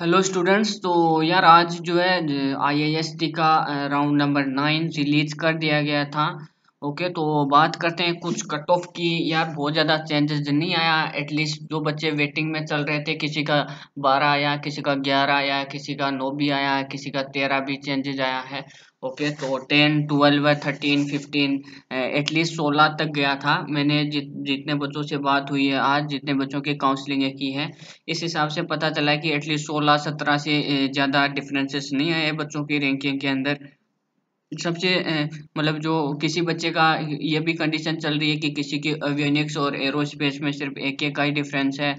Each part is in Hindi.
हेलो स्टूडेंट्स तो यार आज जो है आई आई एस टी का राउंड नंबर नाइन रिलीज कर दिया गया था ओके तो बात करते हैं कुछ कट ऑफ की यार बहुत ज़्यादा चेंजेस नहीं आया एटलीस्ट जो बच्चे वेटिंग में चल रहे थे किसी का बारह आया किसी का ग्यारह आया किसी का नौ भी आया किसी का तेरह भी चेंजेस आया है ओके तो ten twelve thirteen fifteen at least सोलह तक गया था मैंने जित जितने बच्चों से बात हुई है आज जितने बच्चों की काउंसलिंग की है इस हिसाब से पता चला कि एटलीस्ट सोलह सत्रह से ज़्यादा डिफरेंसेस नहीं आए बच्चों की रैंकिंग के अंदर सबसे मतलब जो किसी बच्चे का ये भी कंडीशन चल रही है कि किसी के अवियोनिक्स और एरोस्पेस में सिर्फ एक एक का ही डिफरेंस है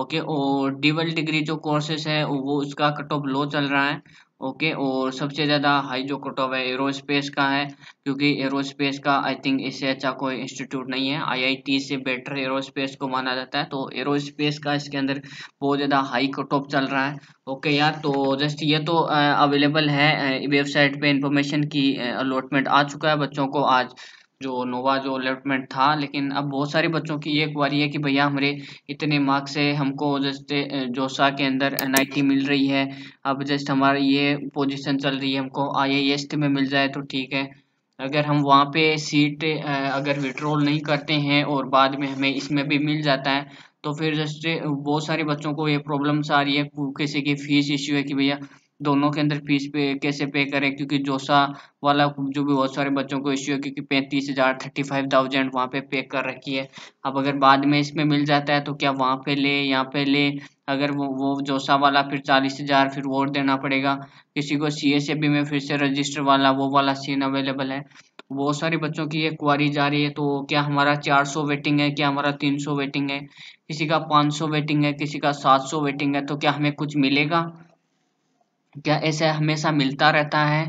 ओके और डिबल डिग्री जो कोर्सेस है वो उसका कट ऑफ लो चल रहा है ओके और सबसे ज़्यादा हाई जो कट ऑफ है एरोस्पेस का है क्योंकि एरोस्पेस का आई थिंक इससे अच्छा कोई इंस्टीट्यूट नहीं है आईआईटी से बेटर एरोस्पेस को माना जाता है तो एरोस्पेस का इसके अंदर बहुत ज़्यादा हाई कट ऑफ चल रहा है ओके यार तो जस्ट ये तो अवेलेबल है वेबसाइट पे इंफॉर्मेशन की अलॉटमेंट आ चुका है बच्चों को आज जो नोवा जो लेफ्टमेंट था लेकिन अब बहुत सारे बच्चों की ये क्वारी है कि भैया हमारे इतने मार्क्स है हमको जैसे जोसा के अंदर एन मिल रही है अब जस्ट हमारी ये पोजिशन चल रही है हमको आई में मिल जाए तो ठीक है अगर हम वहाँ पे सीट अगर विड्रॉल नहीं करते हैं और बाद में हमें इसमें भी मिल जाता है तो फिर जस्ट बहुत सारे बच्चों को ये प्रॉब्लम्स आ रही है किसी की फीस इश्यू है कि भैया दोनों के अंदर फीस पे कैसे पे करें क्योंकि जोसा वाला जो भी बहुत सारे बच्चों को इश्यू है क्योंकि पैंतीस हज़ार थर्टी फाइव थाउजेंड वहाँ पे पे कर रखी है अब अगर बाद में इसमें मिल जाता है तो क्या वहाँ पे ले यहाँ पे ले अगर वो वो जोसा वाला फिर चालीस हज़ार फिर वोट देना पड़ेगा किसी को सी एस ए बी में फिर से रजिस्टर वाला वो वाला सीन अवेलेबल है बहुत सारे बच्चों की एक क्वारी जा रही है तो क्या हमारा 400 वेटिंग है क्या हमारा 300 वेटिंग है किसी का 500 वेटिंग है किसी का 700 वेटिंग है तो क्या हमें कुछ मिलेगा क्या ऐसा हमेशा मिलता रहता है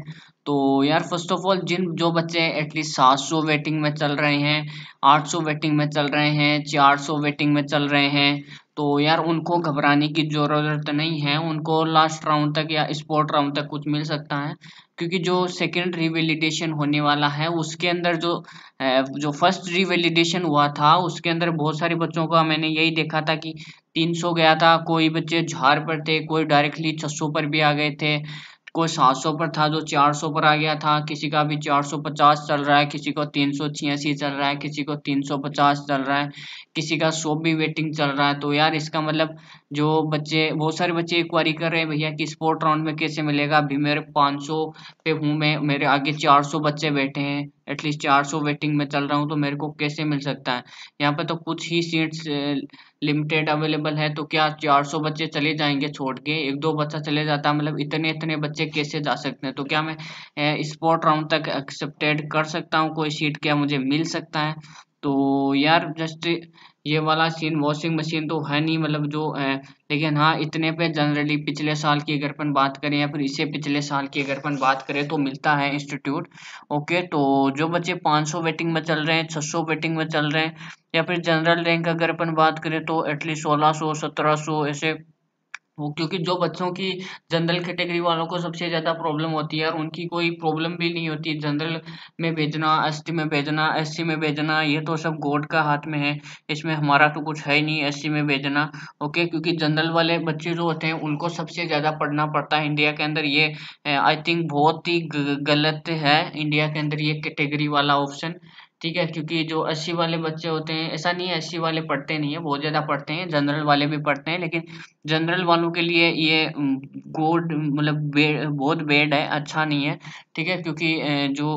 तो यार फर्स्ट ऑफ ऑल जिन जो बच्चे एटलीस्ट सात सौ वेटिंग में चल रहे हैं आठ सौ वेटिंग में चल रहे हैं चार सौ वेटिंग में चल रहे हैं तो यार उनको घबराने की ज़रूरत नहीं है उनको लास्ट राउंड तक या स्पोर्ट राउंड तक कुछ मिल सकता है क्योंकि जो सेकेंड रिवेलीडेशन होने वाला है उसके अंदर जो जो फर्स्ट रिवेलिडेशन हुआ था उसके अंदर बहुत सारे बच्चों का मैंने यही देखा था कि तीन सौ गया था कोई बच्चे हजार पर थे कोई डायरेक्टली सौ पर भी आ गए थे कोई सात सौ पर था जो चार सौ पर आ गया था किसी का भी चार सौ पचास चल रहा है किसी को तीन सौ छियासी चल रहा है किसी को तीन सौ पचास चल रहा है किसी का सौ भी वेटिंग चल रहा है तो यार इसका मतलब जो बच्चे बहुत सारे बच्चे इंक्वायरी कर रहे हैं भैया कि स्पोर्ट राउंड में कैसे मिलेगा अभी मेरे पाँच सौ पे हूँ मैं मेरे आगे चार सौ बच्चे बैठे हैं एटलीस्ट चार सौ वेटिंग में चल रहा हूँ तो मेरे को कैसे मिल सकता है यहाँ पर तो कुछ ही सीट्स लिमिटेड अवेलेबल है तो क्या चार सौ बच्चे चले जाएंगे छोड़ के एक दो बच्चा चले जाता है मतलब इतने इतने बच्चे कैसे जा सकते हैं तो क्या मैं स्पॉट राउंड तक एक्सेप्टेड कर सकता हूँ कोई सीट क्या मुझे मिल सकता है तो यार जस्ट ये वाला सीन वॉशिंग मशीन तो है नहीं मतलब जो है लेकिन हाँ इतने पे जनरली पिछले साल की अगर अपन बात करें या फिर इससे पिछले साल की अगर अपन बात करें तो मिलता है इंस्टीट्यूट ओके तो जो बच्चे 500 वेटिंग में चल रहे हैं 600 वेटिंग में चल रहे हैं या फिर जनरल रैंक अगर अपन बात करें तो एटलीस्ट सोलह सौ सत्रह सौ ऐसे वो क्योंकि जो बच्चों की जनरल कैटेगरी वालों को सबसे ज़्यादा प्रॉब्लम होती है और उनकी कोई प्रॉब्लम भी नहीं होती जनरल में भेजना एस में भेजना एस में भेजना ये तो सब गॉड का हाथ में है इसमें हमारा तो कुछ है नहीं एस में भेजना ओके क्योंकि जनरल वाले बच्चे जो होते हैं उनको सबसे ज़्यादा पढ़ना पड़ता है इंडिया के अंदर ये आई थिंक बहुत ही गलत है इंडिया के अंदर ये कैटेगरी वाला ऑप्शन ठीक है क्योंकि जो अस्सी वाले बच्चे होते हैं ऐसा नहीं है अस्सी वाले पढ़ते नहीं है बहुत ज़्यादा पढ़ते हैं जनरल वाले भी पढ़ते हैं लेकिन जनरल वालों के लिए ये गोड मतलब बहुत बेड है अच्छा नहीं है ठीक है क्योंकि जो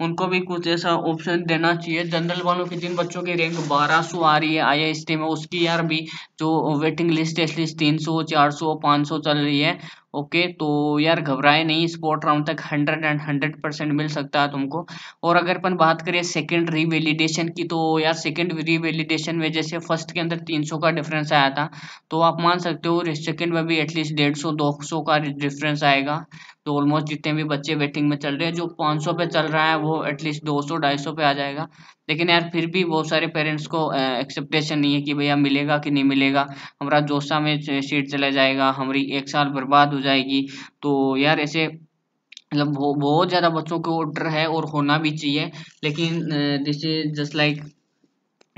उनको भी कुछ ऐसा ऑप्शन देना चाहिए जनरल वालों के जिन बच्चों की रैंक 1200 आ रही है आई टी में उसकी यार भी जो वेटिंग लिस्ट है तीन सौ चार सौ पाँच सौ चल रही है ओके तो यार घबराए नहीं स्पॉट राउंड तक 100 एंड 100 परसेंट मिल सकता है तुमको और अगर अपन बात करें सेकंड रीवैलिडेशन की तो यार सेकंड रिवेलीडेशन में जैसे फर्स्ट के अंदर 300 का डिफरेंस आया था तो आप मान सकते हो सेकंड में भी एटलीस्ट डेढ़ सौ दो सौ का डिफरेंस आएगा तो ऑलमोस्ट जितने भी बच्चे वेटिंग में चल रहे हैं जो सौ पे चल रहा है वो एटलीस्ट ढाई सौ पे आ जाएगा लेकिन यार फिर भी बहुत सारे पेरेंट्स को एक्सेप्टेशन नहीं है कि भैया मिलेगा कि नहीं मिलेगा हमारा जोशा में सीट चला जाएगा हमारी एक साल बर्बाद हो जाएगी तो यार ऐसे मतलब बहुत ज़्यादा बच्चों को डर है और होना भी चाहिए लेकिन दिस इज जस्ट लाइक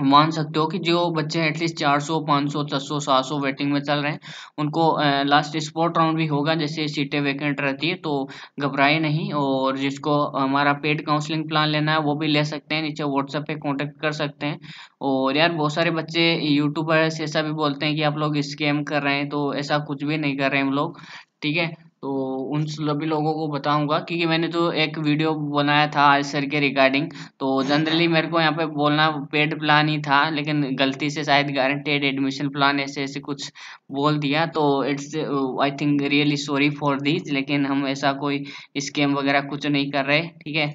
मान सकते हो कि जो बच्चे एटलीस्ट 400, 500, 600, 700 वेटिंग में चल रहे हैं उनको लास्ट स्पोर्ट राउंड भी होगा जैसे सीटें वैकेंट रहती है तो घबराए नहीं और जिसको हमारा पेड काउंसलिंग प्लान लेना है वो भी ले सकते हैं नीचे व्हाट्सएप पे कांटेक्ट कर सकते हैं और यार बहुत सारे बच्चे यूट्यूबर्स ऐसा भी बोलते हैं कि आप लोग स्कैम कर रहे हैं तो ऐसा कुछ भी नहीं कर रहे हैं हम लोग ठीक है उन सभी लोगों को बताऊंगा क्योंकि मैंने तो एक वीडियो बनाया था आज सर के रिगार्डिंग तो जनरली मेरे को यहाँ पे बोलना पेड प्लान ही था लेकिन गलती से शायद गारंटेड एडमिशन प्लान ऐसे ऐसे कुछ बोल दिया तो it's I think really sorry for this लेकिन हम ऐसा कोई स्कैम वगैरह कुछ नहीं कर रहे ठीक है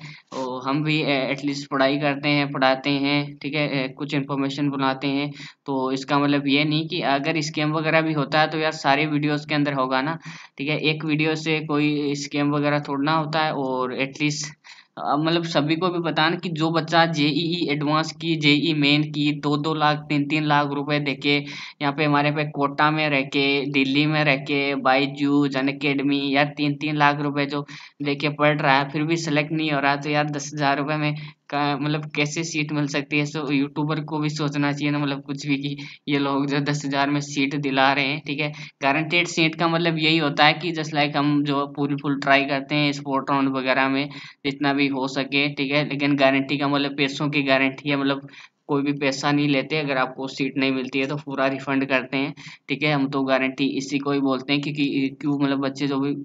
हम भी एटलीस्ट पढ़ाई करते हैं पढ़ाते हैं ठीक है कुछ इन्फॉर्मेशन बुलाते हैं तो इसका मतलब ये नहीं कि अगर स्कैम वगैरह भी होता है तो यार सारे वीडियोस के अंदर होगा ना ठीक है एक वीडियो से कोई स्कैम वगैरह थोड़ा ना होता है और एटलीस्ट मतलब सभी को भी बताना कि जो बच्चा जेईई एडवांस की जेई मेन की दो दो लाख तीन तीन लाख रुपए देके यहाँ पे हमारे पे कोटा में रह के दिल्ली में रह के बाईजूज जन अकेडमी यार तीन तीन लाख रुपए जो देके पढ़ रहा है फिर भी सिलेक्ट नहीं हो रहा है तो यार दस हजार रुपए में का मतलब कैसे सीट मिल सकती है सो यूट्यूबर को भी सोचना चाहिए ना मतलब कुछ भी कि ये लोग जो दस हज़ार में सीट दिला रहे हैं ठीक है गारंटेड सीट का मतलब यही होता है कि जस्ट लाइक हम जो पूरी फुल ट्राई करते हैं स्पोर्ट राउंड वगैरह में जितना भी हो सके ठीक है लेकिन गारंटी का मतलब पैसों की गारंटी है मतलब कोई भी पैसा नहीं लेते अगर आपको सीट नहीं मिलती है तो पूरा रिफंड करते हैं ठीक है हम तो गारंटी इसी को ही बोलते हैं क्योंकि क्यों मतलब बच्चे जो भी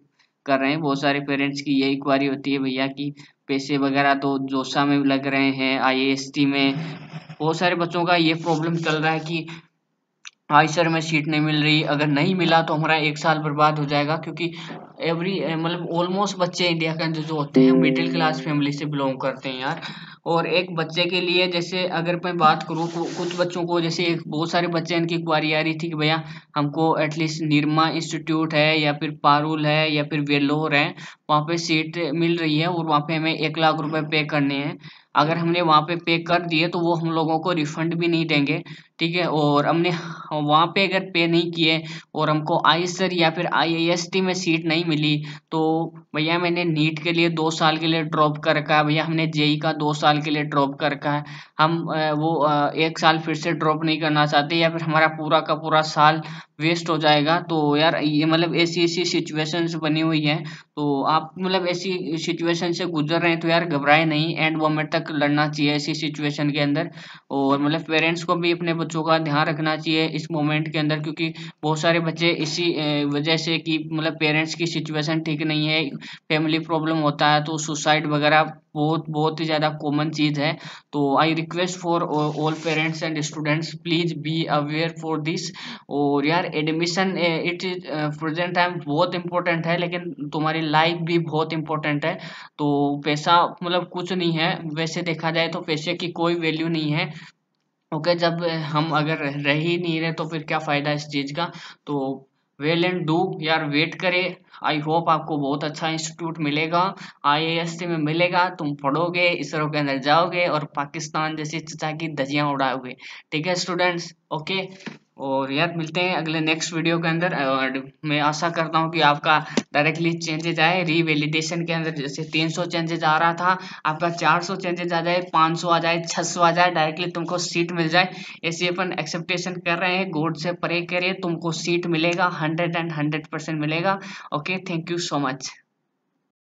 कर रहे हैं बहुत सारे पेरेंट्स की यही क्वारी होती है भैया कि पैसे वगैरह तो जोशा में लग रहे हैं आई में बहुत सारे बच्चों का ये प्रॉब्लम चल रहा है कि आई सर में सीट नहीं मिल रही अगर नहीं मिला तो हमारा एक साल बर्बाद हो जाएगा क्योंकि एवरी मतलब ऑलमोस्ट बच्चे इंडिया के अंदर जो होते हैं मिडिल क्लास फैमिली से बिलोंग करते हैं यार और एक बच्चे के लिए जैसे अगर मैं बात करूँ तो कुछ बच्चों को जैसे बहुत सारे बच्चे इनकी क्वारी आ रही थी कि भैया हमको एटलीस्ट निरमा इंस्टीट्यूट है या फिर पारुल है या फिर वेलोर है वहाँ पे सीट मिल रही है और वहाँ पे हमें एक लाख रुपए पे करने हैं अगर हमने वहाँ पे पे कर दिए तो वो हम लोगों को रिफंड भी नहीं देंगे ठीक है और हमने वहाँ पे अगर पे नहीं किए और हमको आई सर या फिर आई में सीट नहीं मिली तो भैया मैंने नीट के लिए दो साल के लिए ड्रॉप कर रखा है भैया हमने जेई का दो साल के लिए ड्रॉप कर रखा है हम वो एक साल फिर से ड्रॉप नहीं करना चाहते या फिर हमारा पूरा का पूरा साल वेस्ट हो जाएगा तो यार ये मतलब ऐसी ऐसी सिचुएशंस बनी हुई हैं तो आप मतलब ऐसी सिचुएशन से गुजर रहे हैं तो यार घबराए नहीं एंड मोमेंट तक लड़ना चाहिए ऐसी सिचुएशन के अंदर और मतलब पेरेंट्स को भी अपने बच्चों का ध्यान रखना चाहिए इस मोमेंट के अंदर क्योंकि बहुत सारे बच्चे इसी वजह से कि मतलब पेरेंट्स की सिचुएशन ठीक नहीं है फैमिली प्रॉब्लम होता है तो सुसाइड वगैरह बहुत बहुत ही ज़्यादा कॉमन चीज़ है तो I request for all parents and students please be aware for this और यार admission it is present time बहुत इंपॉर्टेंट है लेकिन तुम्हारी लाइफ भी बहुत इंपॉर्टेंट है तो पैसा मतलब कुछ नहीं है वैसे देखा जाए तो पैसे की कोई वैल्यू नहीं है ओके okay, जब हम अगर रह ही नहीं रहे तो फिर क्या फ़ायदा इस चीज़ का तो वेल एंड डू यार वेट करें आई होप आपको बहुत अच्छा इंस्टीट्यूट मिलेगा आई में मिलेगा तुम पढ़ोगे इसरो के अंदर जाओगे और पाकिस्तान जैसी चचा की दजियाँ उड़ाओगे ठीक है स्टूडेंट्स ओके और यार मिलते हैं अगले नेक्स्ट वीडियो के अंदर और मैं आशा करता हूँ कि आपका डायरेक्टली चेंजेज आए रीवेलिडेशन के अंदर जैसे 300 चेंजेज आ रहा था आपका 400 चेंजेज आ जाए 500 आ जाए 600 आ जाए डायरेक्टली तुमको सीट मिल जाए ऐसी अपन एक्सेप्टेशन कर रहे हैं गोड से परे करिए तुमको सीट मिलेगा हंड्रेड एंड हंड्रेड मिलेगा okay thank you so much